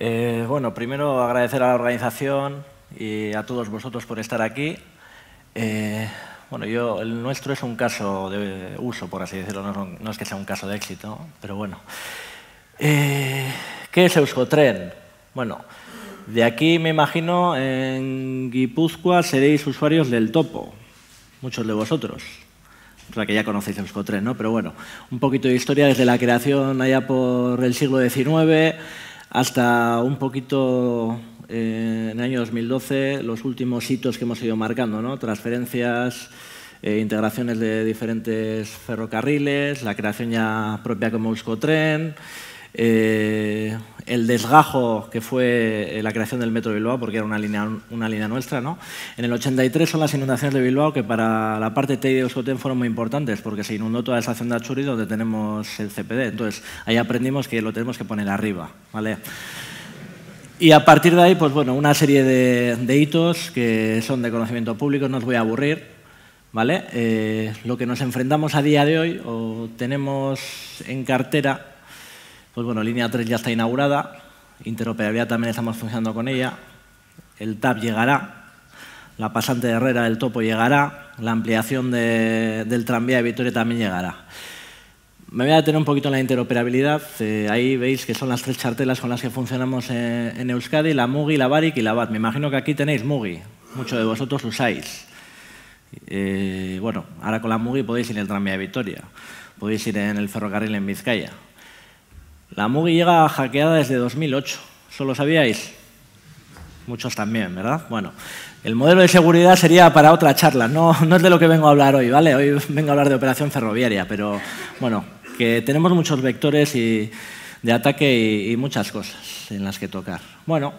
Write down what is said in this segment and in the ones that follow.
Eh, bueno, primero agradecer a la organización y a todos vosotros por estar aquí. Eh, bueno, yo, el nuestro es un caso de uso, por así decirlo, no, es que sea un caso de éxito, pero bueno. Eh, ¿Qué es Euskotren? Bueno, de aquí me imagino en Guipúzcoa seréis usuarios del topo, muchos de vosotros. O sea que ya conocéis Euskotren, ¿no? Pero bueno, un poquito de historia desde la creación allá por el siglo XIX hasta un poquito eh, en el año 2012, los últimos hitos que hemos ido marcando, ¿no? transferencias, eh, integraciones de diferentes ferrocarriles, la creación ya propia como Euskotren, eh, el desgajo que fue eh, la creación del Metro de Bilbao, porque era una línea, nuestra. ¿no? En el 83 son las inundaciones de Bilbao, que para la parte y de Euskotén fueron muy importantes, porque se inundó toda esa zona de donde tenemos el CPD. Entonces, ahí aprendimos que lo tenemos que poner arriba. ¿vale? Y a partir de ahí, pues bueno, una serie de, hitos que son de conocimiento público, no os voy a aburrir, ¿vale? Eh, lo que nos enfrentamos a día de hoy o tenemos en cartera pues bueno, línea 3 ya está inaugurada, interoperabilidad también estamos funcionando con ella, el TAP llegará, la pasante de Herrera del Topo llegará, la ampliación del tranvía de Vitoria también llegará. Me voy a detener un poquito en la interoperabilidad. Eh, ahí veis que son las tres chartelas con las que funcionamos eh, en, Euskadi, la MUGI, la BARIC y la BAT. Me imagino que aquí tenéis MUGI, muchos de vosotros usáis. Eh, bueno, ahora con la MUGI podéis ir en el tranvía de Vitoria, podéis ir en el ferrocarril en Vizcaya, la MUGI llega hackeada desde 2008, ¿sólo sabíais? Muchos también, ¿verdad? Bueno, el modelo de seguridad sería para otra charla, no, no es de lo que vengo a hablar hoy, ¿vale? Hoy vengo a hablar de operación ferroviaria, pero bueno, que tenemos muchos vectores de ataque y, y muchas cosas en las que tocar. Bueno,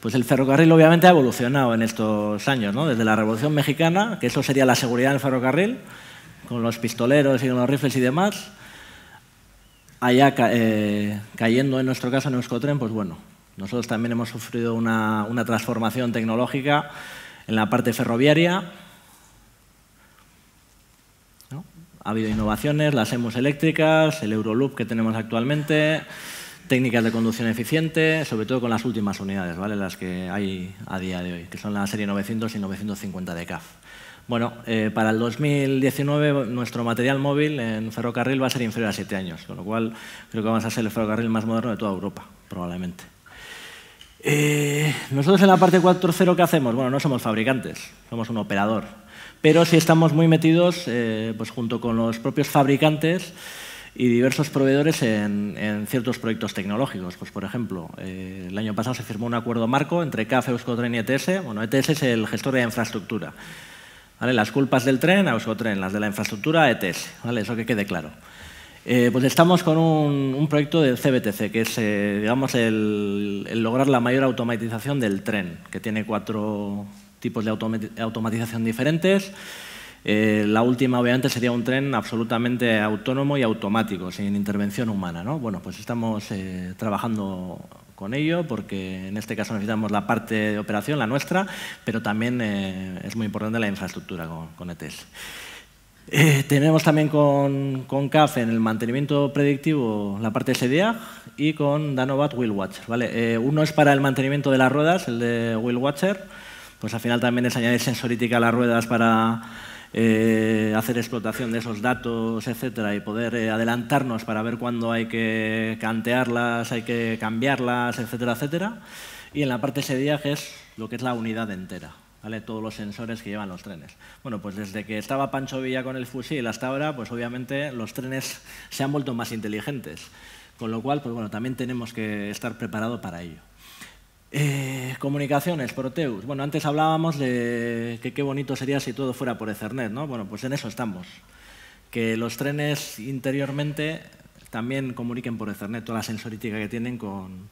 pues el ferrocarril obviamente ha evolucionado en estos años, ¿no? desde la Revolución Mexicana, que eso sería la seguridad del ferrocarril, con los pistoleros y con los rifles y demás, allá eh, cayendo en nuestro caso en Euskotren, pues bueno, nosotros también hemos sufrido una, una transformación tecnológica en la parte ferroviaria. Ha habido innovaciones, las EMUs eléctricas, el Euroloop que tenemos actualmente, técnicas de conducción eficiente, sobre todo con las últimas unidades, ¿vale? las que hay a día de hoy, que son la serie 900 y 950 de CAF. Bueno, eh, para el 2019 nuestro material móvil en ferrocarril va a ser inferior a 7 años, con lo cual creo que vamos a ser el ferrocarril más moderno de toda Europa, probablemente. Eh, nosotros en la parte 4.0, ¿qué hacemos? Bueno, no somos fabricantes, somos un operador, pero sí estamos muy metidos eh, pues junto con los propios fabricantes y diversos proveedores en, ciertos proyectos tecnológicos. Pues, por ejemplo, el año pasado se firmó un acuerdo marco entre CAF, Euskotren y ETS. Bueno, ETS es el gestor de infraestructura. Las culpas del tren, a Tren, las de la infraestructura, ETS. ¿Vale? Eso que quede claro. Eh, pues estamos con un, proyecto del CBTC, que es eh, digamos el, lograr la mayor automatización del tren, que tiene cuatro tipos de automatización diferentes. Eh, la última, obviamente, sería un tren absolutamente autónomo y automático, sin intervención humana. Bueno, pues estamos trabajando con ello, porque en este caso necesitamos la parte de operación, la nuestra, pero también eh, es muy importante la infraestructura con, con ETS. Eh, tenemos también con, con, CAF en el mantenimiento predictivo la parte SDA y con Danovat wheelwatcher ¿vale? Eh, uno es para el mantenimiento de las ruedas, el de wheelwatcher Pues al final también es añadir sensorítica a las ruedas para eh, hacer explotación de esos datos, etcétera, y poder eh, adelantarnos para ver cuándo hay que cantearlas, hay que cambiarlas, etcétera, etcétera. Y en la parte viaje es lo que es la unidad entera. ¿Vale? todos los sensores que llevan los trenes. Bueno, pues desde que estaba Pancho Villa con el fusil hasta ahora, pues obviamente los trenes se han vuelto más inteligentes. Con lo cual, pues bueno, también tenemos que estar preparados para ello. Eh, comunicaciones, Proteus. Bueno, antes hablábamos de que qué bonito sería si todo fuera por Ethernet, ¿no? Bueno, pues en eso estamos. Que los trenes interiormente también comuniquen por Ethernet toda la sensorítica que tienen con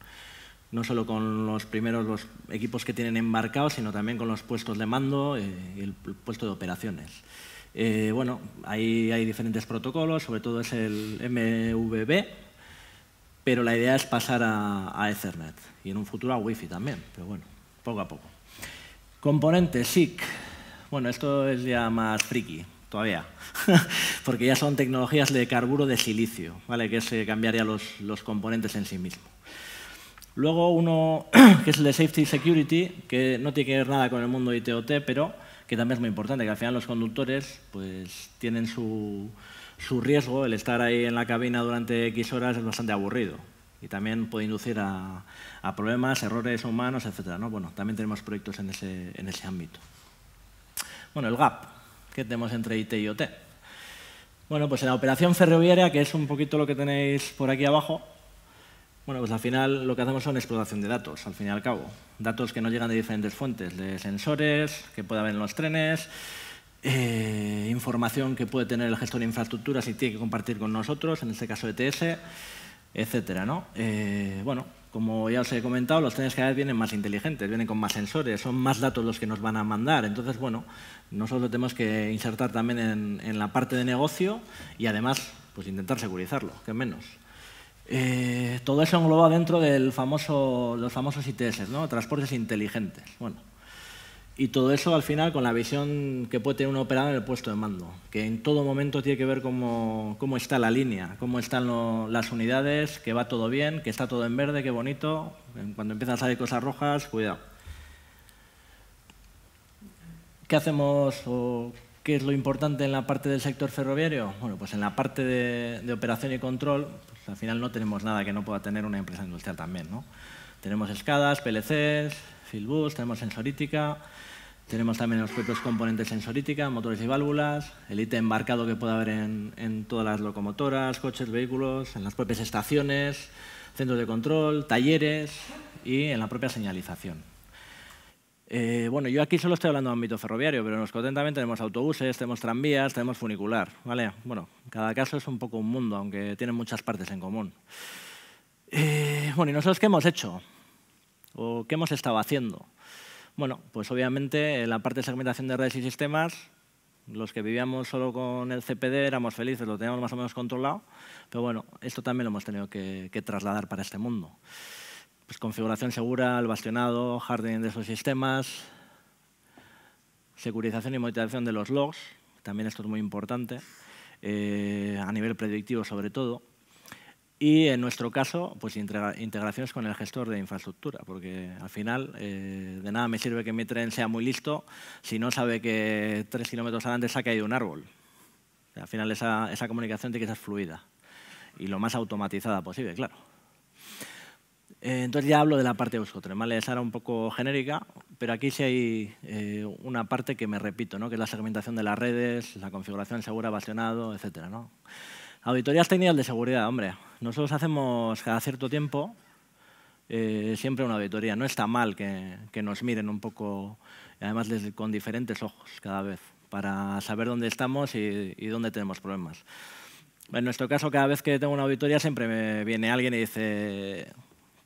no solo con los primeros los equipos que tienen embarcados, sino también con los puestos de mando eh, y el puesto de operaciones. Eh, bueno, ahí hay diferentes protocolos, sobre todo es el MVB, pero la idea es pasar a, Ethernet y en un futuro a Wi-Fi también, pero bueno, poco a poco. Componentes, SIC. Bueno, esto es ya más friki todavía, porque ya son tecnologías de carburo de silicio, ¿vale? que se cambiaría los, los componentes en sí mismo. Luego uno que es el de Safety Security, que no tiene que ver nada con el mundo ITOT, pero que también es muy importante, que al final los conductores pues, tienen su, su riesgo, el estar ahí en la cabina durante X horas es bastante aburrido y también puede inducir a, problemas, errores humanos, etc. ¿no? Bueno, también tenemos proyectos en ese, ámbito. Bueno, el gap que tenemos entre IT y OT. Bueno, pues en la operación ferroviaria, que es un poquito lo que tenéis por aquí abajo, bueno, pues al final lo que hacemos son explotación de datos, al fin y al cabo. Datos que no llegan de diferentes fuentes, de sensores que puede haber en los trenes, eh, información que puede tener el gestor de infraestructuras y tiene que compartir con nosotros, en este caso ETS, etcétera. ¿no? Eh, bueno, como ya os he comentado, los trenes cada vez vienen más inteligentes, vienen con más sensores, son más datos los que nos van a mandar. Entonces, bueno, nosotros tenemos que insertar también en, la parte de negocio y además pues intentar securizarlo, que menos. Eh, todo eso engloba dentro del famoso, los famosos ITS, ¿no? transportes inteligentes. Bueno, y todo eso al final con la visión que puede tener un operador en el puesto de mando, que en todo momento tiene que ver cómo, está la línea, cómo están las unidades, que va todo bien, que está todo en verde, qué bonito. Cuando empiezan a salir cosas rojas, cuidado. ¿Qué hacemos o qué es lo importante en la parte del sector ferroviario? Bueno, pues en la parte de, operación y control, pues al final no tenemos nada que no pueda tener una empresa industrial también, Tenemos escadas, PLCs, tenemos sensorítica, tenemos también los propios componentes sensorítica, motores y válvulas, el IT embarcado que puede haber en, todas las locomotoras, coches, vehículos, en las propias estaciones, centros de control, talleres y en la propia señalización. Eh, bueno, yo aquí solo estoy hablando de ámbito ferroviario, pero nos contentamos tenemos autobuses, tenemos tranvías, tenemos funicular, ¿vale? Bueno, cada caso es un poco un mundo, aunque tienen muchas partes en común. Eh, bueno, ¿y nosotros qué hemos hecho? ¿O qué hemos estado haciendo? Bueno, pues obviamente eh, la parte de segmentación de redes y sistemas, los que vivíamos solo con el CPD éramos felices, lo teníamos más o menos controlado, pero bueno, esto también lo hemos tenido que, trasladar para este mundo. Pues configuración segura, el bastionado, hardening de esos sistemas, securización y monitorización de los logs, también esto es muy importante, eh, a nivel predictivo sobre todo, y en nuestro caso, pues integraciones con el gestor de infraestructura, porque al final eh, de nada me sirve que mi tren sea muy listo si no sabe que tres kilómetros adelante se ha caído un árbol. al final esa, esa comunicación tiene que ser fluida y lo más automatizada posible, claro. Eh, entonces ya hablo de la parte de usco-tren, ¿vale? Esa era un poco genérica, pero aquí sí hay eh, una parte que me repito, ¿no? Que es la segmentación de las redes, la configuración segura, apasionado, etcétera, ¿no? Auditorías técnicas de seguridad, hombre. Nosotros hacemos cada cierto tiempo eh, siempre una auditoría. No está mal que, nos miren un poco, además con diferentes ojos cada vez, para saber dónde estamos y, dónde tenemos problemas. En nuestro caso, cada vez que tengo una auditoría siempre me viene alguien y dice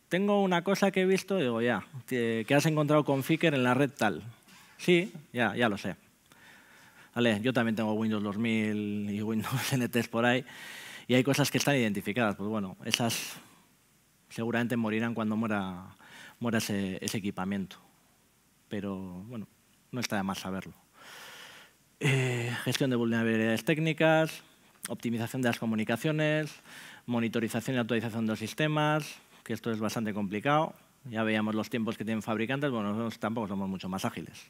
tengo una cosa que he visto, y digo, ya, que has encontrado con Ficker en la red tal. Sí, ya, ya lo sé. Yo también tengo Windows 2000 y Windows NT por ahí, y hay cosas que están identificadas. Pues bueno, esas seguramente morirán cuando muera, ese, equipamiento. Pero bueno, no está de más saberlo. Eh, gestión de vulnerabilidades técnicas, optimización de las comunicaciones, monitorización y actualización de los sistemas, que esto es bastante complicado. Ya veíamos los tiempos que tienen fabricantes, bueno, nosotros tampoco somos mucho más ágiles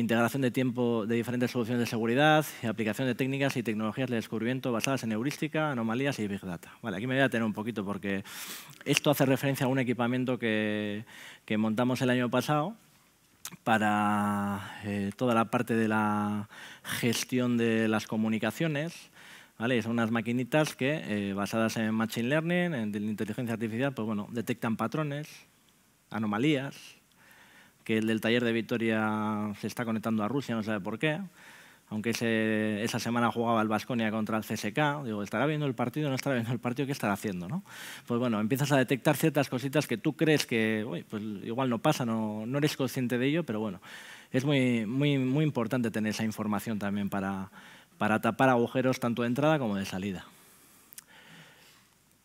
integración de tiempo de diferentes soluciones de seguridad, y aplicación de técnicas y tecnologías de descubrimiento basadas en heurística, anomalías y Big Data. Vale, aquí me voy a tener un poquito porque esto hace referencia a un equipamiento que, que montamos el año pasado para eh, toda la parte de la gestión de las comunicaciones, ¿Vale? son unas maquinitas que, eh, basadas en Machine Learning, en inteligencia artificial, pues bueno, detectan patrones, anomalías, que el del taller de Victoria se está conectando a Rusia, no sabe por qué. Aunque esa semana jugaba el Vasconia contra el CSK, digo, ¿estará viendo el partido? ¿No estará viendo el partido? ¿Qué estará haciendo? ¿no? Pues bueno, empiezas a detectar ciertas cositas que tú crees que, pues igual no pasa, no, eres consciente de ello, pero bueno, es muy, muy, muy importante tener esa información también para, para tapar agujeros tanto de entrada como de salida.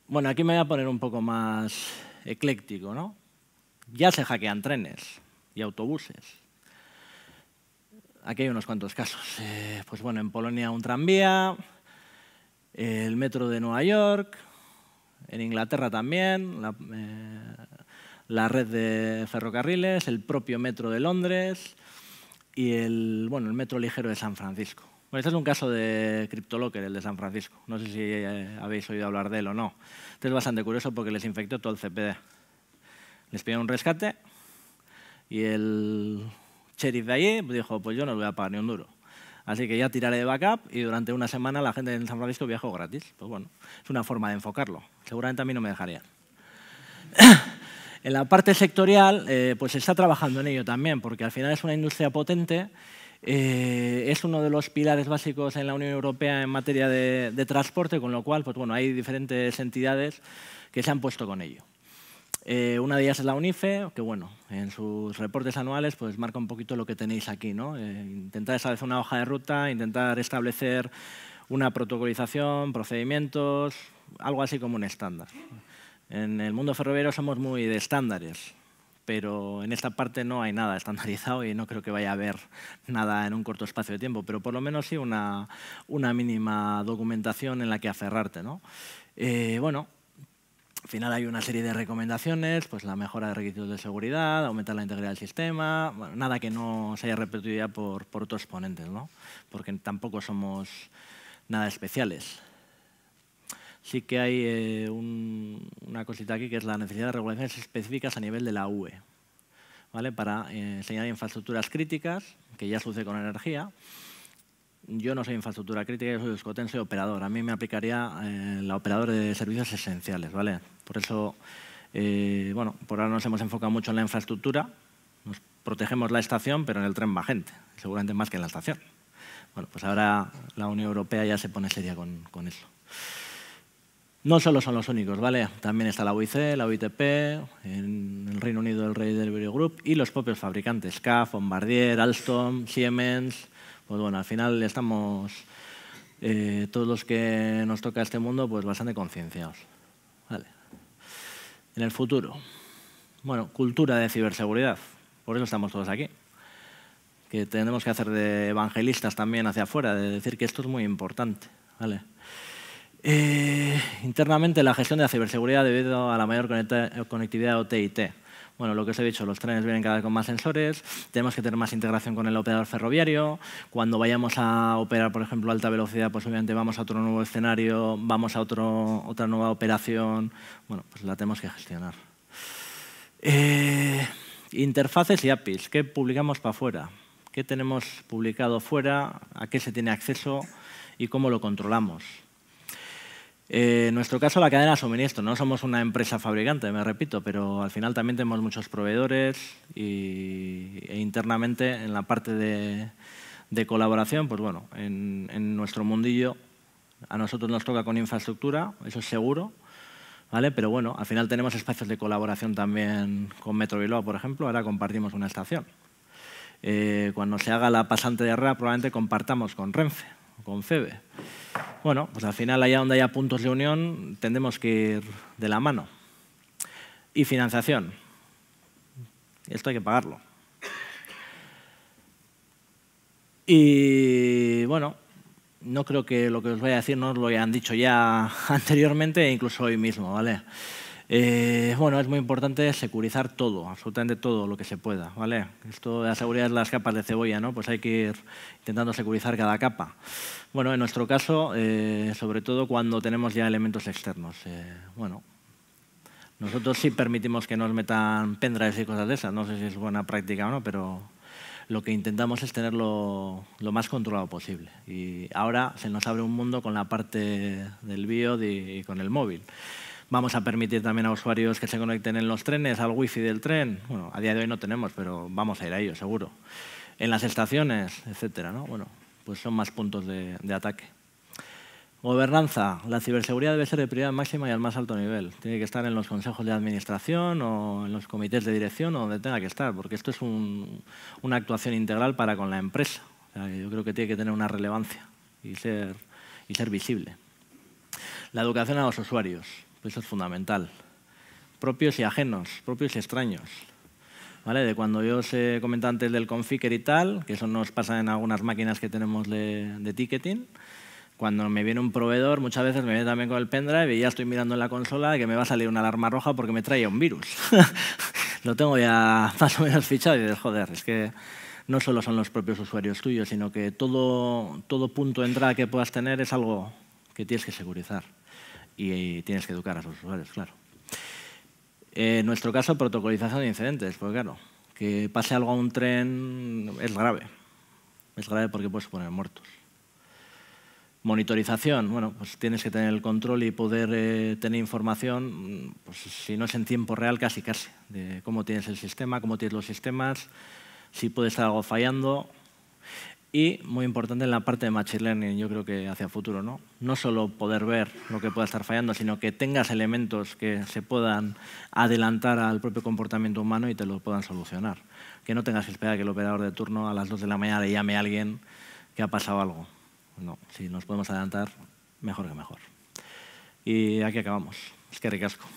Bueno, aquí me voy a poner un poco más ecléctico, ¿no? Ya se hackean trenes autobuses. Aquí hay unos cuantos casos. Eh, pues bueno, en Polonia un tranvía, el metro de Nueva York, en Inglaterra también, eh, la, red de ferrocarriles, el propio metro de Londres y el, bueno, el metro ligero de San Francisco. Bueno, este es un caso de CryptoLocker, el de San Francisco. No sé si eh, habéis oído hablar de él o no. Este es bastante curioso porque les infectó todo el CPD. Les pidieron un rescate y el sheriff de allí dijo, pues yo no lo voy a pagar ni un duro. Así que ya tiraré de backup y durante una semana la gente en San Francisco viajó gratis. Pues bueno, es una forma de enfocarlo. Seguramente a mí no me dejarían. en la parte sectorial, eh, pues se está trabajando en ello también, porque al final es una industria potente, eh, es uno de los pilares básicos en la Unión Europea en materia de, de transporte, con lo cual, pues bueno, hay diferentes entidades que se han puesto con ello. Eh, una de ellas es la UNIFE, que bueno, en sus reportes anuales pues marca un poquito lo que tenéis aquí, ¿no? Eh, intentar establecer una hoja de ruta, intentar establecer una protocolización, procedimientos, algo así como un estándar. En el mundo ferroviario somos muy de estándares, pero en esta parte no hay nada estandarizado y no creo que vaya a haber nada en un corto espacio de tiempo, pero por lo menos sí una, una mínima documentación en la que aferrarte, ¿no? Eh, bueno, al final hay una serie de recomendaciones, pues la mejora de requisitos de seguridad, aumentar la integridad del sistema, nada que no se haya repetido ya por, por otros ponentes, porque tampoco somos nada especiales. Sí que hay eh, una cosita aquí que es la necesidad de regulaciones específicas a nivel de la UE, ¿vale? para eh, enseñar infraestructuras críticas, que ya sucede con energía, yo no soy infraestructura crítica, yo soy escotense operador. A mí me aplicaría eh, la operadora de servicios esenciales, ¿vale? Por eso, eh, bueno, por ahora nos hemos enfocado mucho en la infraestructura. Nos protegemos la estación, pero en el tren va gente, seguramente más que en la estación. Bueno, pues ahora la Unión Europea ya se pone seria con, con eso. No solo son los únicos, ¿vale? También está la UIC, la UITP, en el Reino Unido el del del Group y los propios fabricantes, CAF, Bombardier, Alstom, Siemens, pues bueno, al final estamos eh, todos los que nos toca este mundo pues bastante concienciados. En el futuro. Bueno, cultura de ciberseguridad. Por eso estamos todos aquí. Que tenemos que hacer de evangelistas también hacia afuera, de decir que esto es muy importante. Vale. Eh, internamente, la gestión de la ciberseguridad debido a la mayor conectividad OT bueno, lo que os he dicho, los trenes vienen cada vez con más sensores, tenemos que tener más integración con el operador ferroviario. Cuando vayamos a operar, por ejemplo, alta velocidad, pues obviamente vamos a otro nuevo escenario, vamos a otra nueva operación. Bueno, pues la tenemos que gestionar. Eh, interfaces y APIs. ¿Qué publicamos para afuera? ¿Qué tenemos publicado fuera? ¿A qué se tiene acceso? ¿Y cómo lo controlamos? Eh, en nuestro caso, la cadena de suministro. No somos una empresa fabricante, me repito, pero al final también tenemos muchos proveedores y, e internamente en la parte de, colaboración, pues bueno, en, nuestro mundillo a nosotros nos toca con infraestructura, eso es seguro, ¿vale? Pero bueno, al final tenemos espacios de colaboración también con Metro Bilbao, por ejemplo, ahora compartimos una estación. Eh, cuando se haga la pasante de ARREA, probablemente compartamos con Renfe, con FEBE. Bueno, pues al final allá donde haya puntos de unión tendremos que ir de la mano. Y financiación. Esto hay que pagarlo. Y bueno, no creo que lo que os voy a decir no lo hayan dicho ya anteriormente e incluso hoy mismo, ¿vale? Eh, bueno, es muy importante securizar todo, absolutamente todo lo que se pueda, ¿vale? Esto de la seguridad de las capas de cebolla, ¿no? Pues hay que ir intentando securizar cada capa. Bueno, en nuestro caso, eh, sobre todo cuando tenemos ya elementos externos. Eh, bueno, nosotros sí permitimos que nos metan pendrives y cosas de esas. No sé si es buena práctica o no, pero lo que intentamos es tenerlo lo más controlado posible. Y ahora se nos abre un mundo con la parte del BIOD y con el móvil. Vamos a permitir también a usuarios que se conecten en los trenes, al wifi del tren. Bueno, a día de hoy no tenemos, pero vamos a ir a ello, seguro. En las estaciones, etcétera, ¿no? Bueno, pues son más puntos de, ataque. Gobernanza. La ciberseguridad debe ser de prioridad máxima y al más alto nivel. Tiene que estar en los consejos de administración o en los comités de dirección o donde tenga que estar, porque esto es una actuación integral para con la empresa. yo creo que tiene que tener una relevancia y ser visible. La educación a los usuarios eso es fundamental. Propios y ajenos, propios y extraños. ¿Vale? De cuando yo os he antes del configure y tal, que eso nos pasa en algunas máquinas que tenemos de, ticketing, cuando me viene un proveedor, muchas veces me viene también con el pendrive y ya estoy mirando en la consola que me va a salir una alarma roja porque me trae un virus. Lo tengo ya más o menos fichado y dices, joder, es que no solo son los propios usuarios tuyos, sino que todo, todo punto de entrada que puedas tener es algo que tienes que segurizar y tienes que educar a los usuarios, claro. en nuestro caso, protocolización de incidentes, porque claro, que pase algo a un tren es grave. Es grave porque puedes poner muertos. Monitorización, bueno, pues tienes que tener el control y poder eh, tener información, pues, si no es en tiempo real, casi casi, de cómo tienes el sistema, cómo tienes los sistemas, si puede estar algo fallando, y, muy importante, en la parte de Machine Learning, yo creo que hacia futuro, ¿no? No solo poder ver lo que pueda estar fallando, sino que tengas elementos que se puedan adelantar al propio comportamiento humano y te lo puedan solucionar. Que no tengas que esperar que el operador de turno a las 2 de la mañana le llame a alguien que ha pasado algo. No, si nos podemos adelantar, mejor que mejor. Y aquí acabamos. Es que ricasco.